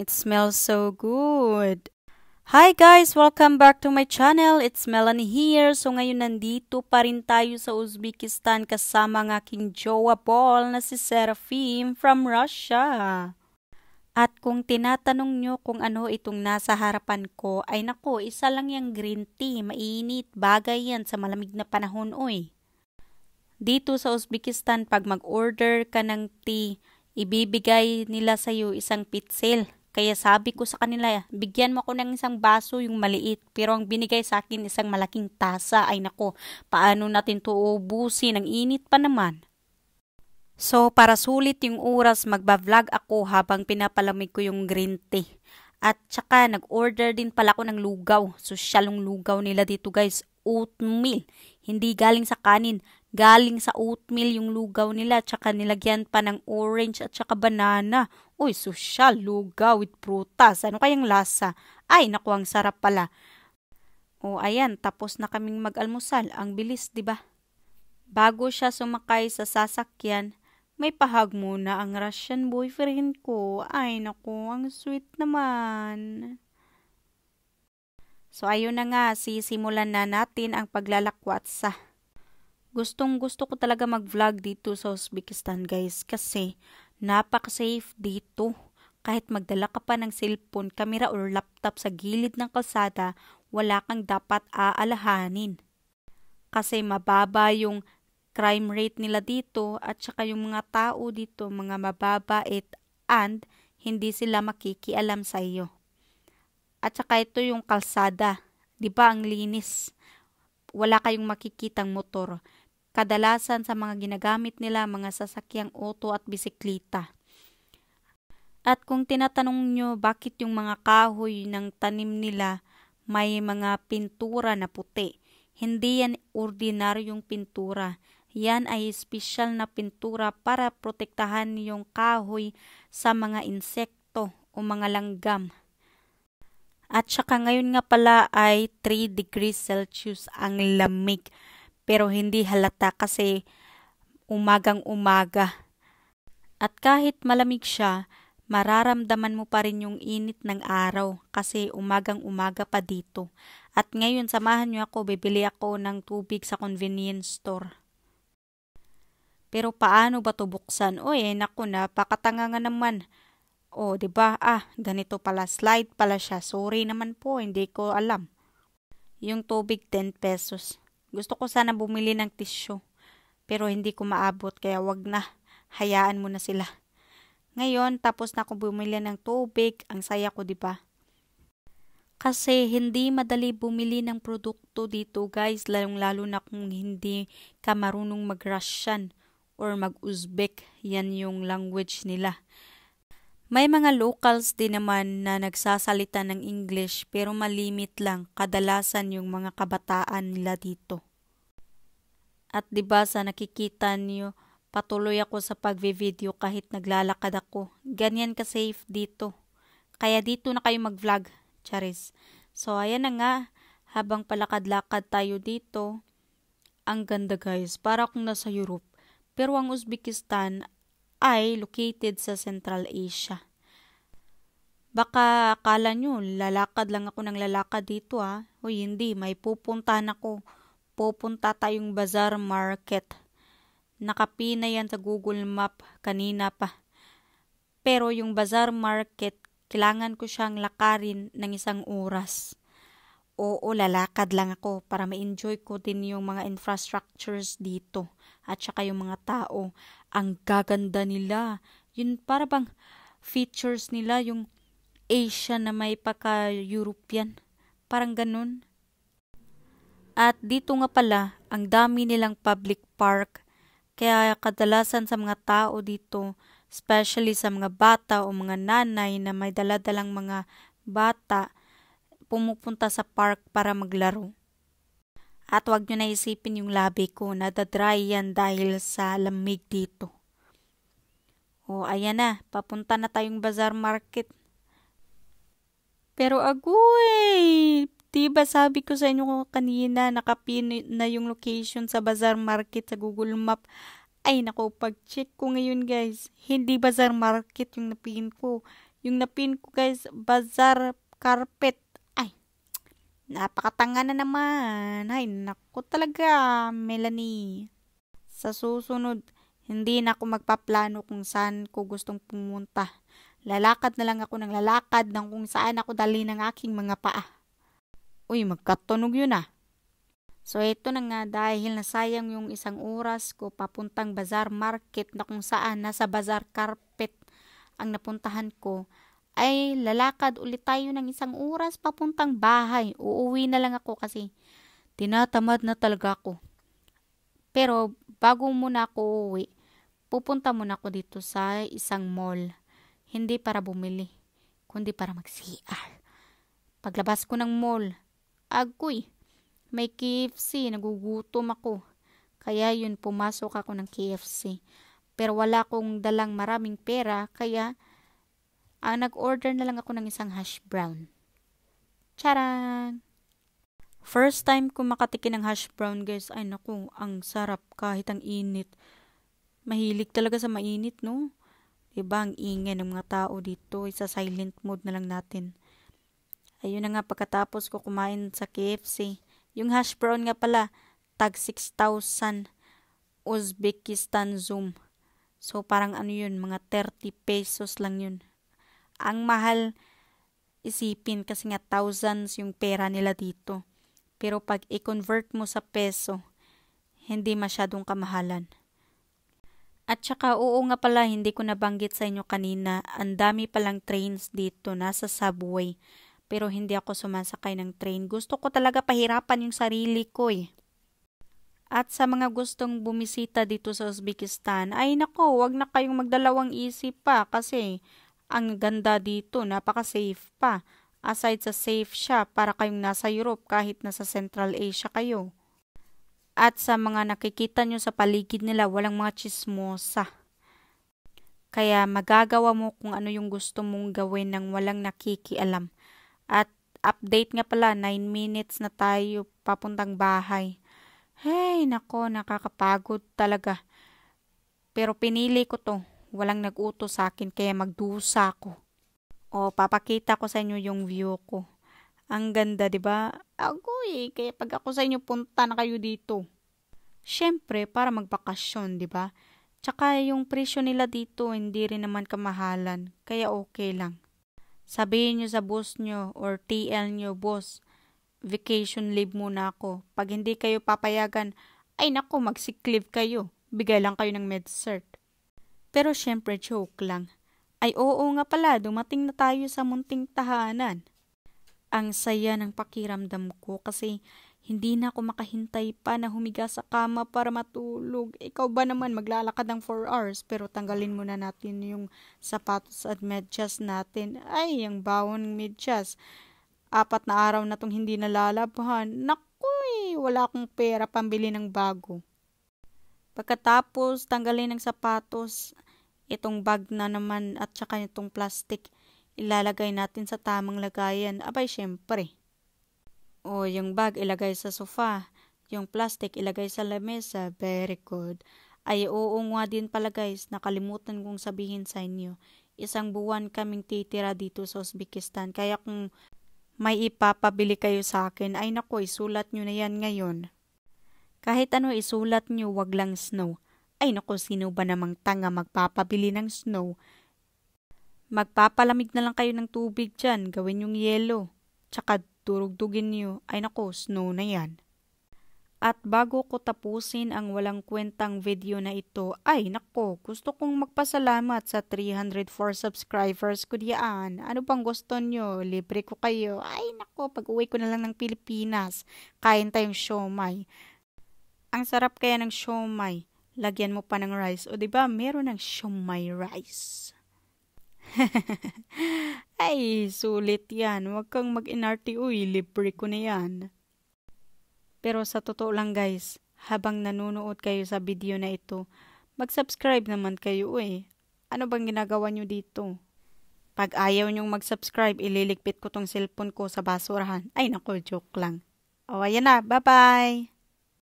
It smells so good. Hi guys! Welcome back to my channel. It's Melanie here. So ngayon nandito pa rin tayo sa Uzbekistan kasama ng aking jowa Paul na si Seraphim from Russia. At kung tinatanong nyo kung ano itong nasa harapan ko, ay nako, isa lang yung green tea. Mainit, bagay yan sa malamig na panahon, oy. Dito sa Uzbekistan, pag mag-order ka ng tea, ibibigay nila sa iyo isang pitsil. Kaya sabi ko sa kanila, bigyan mo ako ng isang baso yung maliit. Pero ang binigay sa akin isang malaking tasa. Ay nako, paano natin tuubusin Ang init pa naman. So, para sulit yung oras, magba-vlog ako habang pinapalamig ko yung green tea. At tsaka, nag-order din pala ako ng lugaw. Sosyalong lugaw nila dito guys. Oatmeal. Hindi galing sa kanin. Galing sa oatmeal yung lugaw nila, tsaka nilagyan pa ng orange at tsaka banana. Uy, social, lugaw with prutas. Ano kayang lasa? Ay, naku, ang sarap pala. O ayan, tapos na kaming mag-almusal. Ang bilis, di ba? Bago siya sumakay sa sasakyan, may pahag muna ang Russian boyfriend ko. Ay, naku, ang sweet naman. So, ayun na nga, sisimulan na natin ang paglalakwatsa. Gustong gusto ko talaga mag-vlog dito sa Uzbekistan guys kasi napaka-safe dito. Kahit magdala ka pa ng cellphone, camera or laptop sa gilid ng kalsada, wala kang dapat aalahanin. Kasi mababa yung crime rate nila dito at saka yung mga tao dito, mga mababait and hindi sila makikialam sa iyo. At saka ito yung kalsada, 'di ba ang linis? Wala kayong makikitang motor kadalasan sa mga ginagamit nila mga sasakyang auto at bisikleta. At kung tinatanong nyo bakit yung mga kahoy ng tanim nila may mga pintura na puti, hindi yan ordinaryong pintura. Yan ay espesyal na pintura para protektahan yung kahoy sa mga insekto o mga langgam. At saka ngayon nga pala ay 3 degrees Celsius ang lamig pero hindi halata kasi umagang-umaga. At kahit malamig siya, mararamdaman mo pa rin yung init ng araw kasi umagang-umaga pa dito. At ngayon samahan niyo ako, bibili ako ng tubig sa convenience store. Pero paano ba to buksan? O eh, naku na, pakatanga nga naman. O, oh, di ba? Ah, ganito pala slide pala siya. Sorry naman po, hindi ko alam. Yung tubig 10 pesos. Gusto ko sana bumili ng tissue, pero hindi ko maabot kaya wag na, hayaan mo na sila. Ngayon, tapos na ako bumili ng tubig, ang saya ko, di ba? Kasi hindi madali bumili ng produkto dito guys, lalong-lalo na kung hindi ka marunong mag-Russian or mag-Uzbek. Yan yung language nila. May mga locals din naman na nagsasalita ng English pero malimit lang kadalasan yung mga kabataan nila dito. At 'di ba sa nakikita niyo, patuloy ako sa pagve-video kahit naglalakad ako. Ganyan ka safe dito. Kaya dito na kayo mag-vlog, Charis. So ayan na nga, habang palakad-lakad tayo dito, ang ganda guys, para akong nasa Europe. Pero ang Uzbekistan ay located sa Central Asia. Baka akala nyo, lalakad lang ako ng lalakad dito ah. Uy, hindi, may pupuntahan ako. Pupunta tayong bazaar market. Nakapina yan sa Google Map kanina pa. Pero yung bazaar market, kailangan ko siyang lakarin ng isang oras oo, lalakad lang ako para ma-enjoy ko din yung mga infrastructures dito at saka yung mga tao ang gaganda nila. Yun para bang features nila yung Asia na may paka-European. Parang ganun. At dito nga pala, ang dami nilang public park. Kaya kadalasan sa mga tao dito, especially sa mga bata o mga nanay na may daladalang mga bata, pumupunta sa park para maglaro. At wag nyo na isipin yung labi ko, nadadry yan dahil sa lamig dito. O ayan na, papunta na tayong bazaar market. Pero agoy, diba sabi ko sa inyo kanina, nakapin na yung location sa bazaar market sa Google Map. Ay nako, pag-check ko ngayon guys, hindi bazaar market yung napin ko. Yung napin ko guys, bazaar carpet. Napakatanga na naman. Ay, naku talaga, Melanie. Sa susunod, hindi na ako magpaplano kung saan ko gustong pumunta. Lalakad na lang ako ng lalakad ng kung saan ako dali ng aking mga paa. Uy, magkatunog yun ah. So ito na nga dahil nasayang yung isang oras ko papuntang bazar market na kung saan nasa bazar carpet ang napuntahan ko ay lalakad ulit tayo ng isang oras papuntang bahay. Uuwi na lang ako kasi tinatamad na talaga ako. Pero bago muna ako uuwi, pupunta muna ako dito sa isang mall. Hindi para bumili, kundi para mag-CR. Paglabas ko ng mall, agoy, may KFC, nagugutom ako. Kaya yun, pumasok ako ng KFC. Pero wala akong dalang maraming pera, kaya Ah, nag-order na lang ako ng isang hash brown. Charan! First time ko makatikin ng hash brown guys. Ay naku, ang sarap kahit ang init. Mahilig talaga sa mainit no? Diba ang ingay ng mga tao dito. Isa silent mode na lang natin. Ayun na nga pagkatapos ko kumain sa KFC. Yung hash brown nga pala, tag 6,000 Uzbekistan Zoom. So parang ano yun, mga 30 pesos lang yun ang mahal isipin kasi nga thousands yung pera nila dito. Pero pag i-convert mo sa peso, hindi masyadong kamahalan. At saka oo nga pala hindi ko nabanggit sa inyo kanina, ang dami palang trains dito, nasa subway. Pero hindi ako sumasakay ng train. Gusto ko talaga pahirapan yung sarili ko eh. At sa mga gustong bumisita dito sa Uzbekistan, ay nako, wag na kayong magdalawang isip pa kasi ang ganda dito, napaka-safe pa. Aside sa safe siya para kayong nasa Europe kahit nasa Central Asia kayo. At sa mga nakikita nyo sa paligid nila, walang mga chismosa. Kaya magagawa mo kung ano yung gusto mong gawin nang walang nakikialam. At update nga pala, 9 minutes na tayo papuntang bahay. Hey, nako, nakakapagod talaga. Pero pinili ko to. Walang nag-utos sa akin kaya magdusa ako. O, papakita ko sa inyo yung view ko. Ang ganda, di ba? Ako eh, kaya pag ako sa inyo punta na kayo dito. Siyempre, para magbakasyon, di ba? Tsaka yung presyo nila dito hindi rin naman kamahalan, kaya okay lang. Sabihin nyo sa boss nyo or TL nyo, boss, vacation leave muna ako. Pag hindi kayo papayagan, ay nako, magsick leave kayo. Bigay lang kayo ng med cert. Pero syempre joke lang. Ay oo nga pala, dumating na tayo sa munting tahanan. Ang saya ng pakiramdam ko kasi hindi na ako makahintay pa na humiga sa kama para matulog. Ikaw ba naman maglalakad ng 4 hours pero tanggalin muna natin yung sapatos at medyas natin. Ay, yung bawon ng medyas. Apat na araw na tong hindi nalalabhan. Naku eh, wala akong pera pambili ng bago. Pagkatapos, tanggalin ng sapatos itong bag na naman at saka itong plastic. Ilalagay natin sa tamang lagayan. Abay, syempre. O, yung bag ilagay sa sofa. Yung plastic ilagay sa lamesa. Very good. Ay, oo nga din pala guys. Nakalimutan kong sabihin sa inyo. Isang buwan kaming titira dito sa Uzbekistan. Kaya kung may ipapabili kayo sa akin, ay nako, isulat nyo na yan ngayon. Kahit ano isulat nyo, wag lang snow. Ay nako, sino ba namang tanga magpapabili ng snow? Magpapalamig na lang kayo ng tubig dyan, gawin yung yelo. Tsaka turugtugin nyo, ay nako, snow na yan. At bago ko tapusin ang walang kwentang video na ito, ay nako, gusto kong magpasalamat sa 304 subscribers ko diyan. Ano bang gusto nyo? Libre ko kayo. Ay nako, pag uwi ko na lang ng Pilipinas, kain tayong siomay. Ang sarap kaya ng siomay. Lagyan mo pa ng rice. O ba diba, meron ng siomay rice. Ay, sulit yan. Huwag kang mag-inarte uy. Libre ko na yan. Pero sa totoo lang guys, habang nanonood kayo sa video na ito, mag-subscribe naman kayo eh. Ano bang ginagawa nyo dito? Pag ayaw nyong mag-subscribe, ililigpit ko tong cellphone ko sa basurahan. Ay nako, joke lang. O, ayan na. Bye-bye!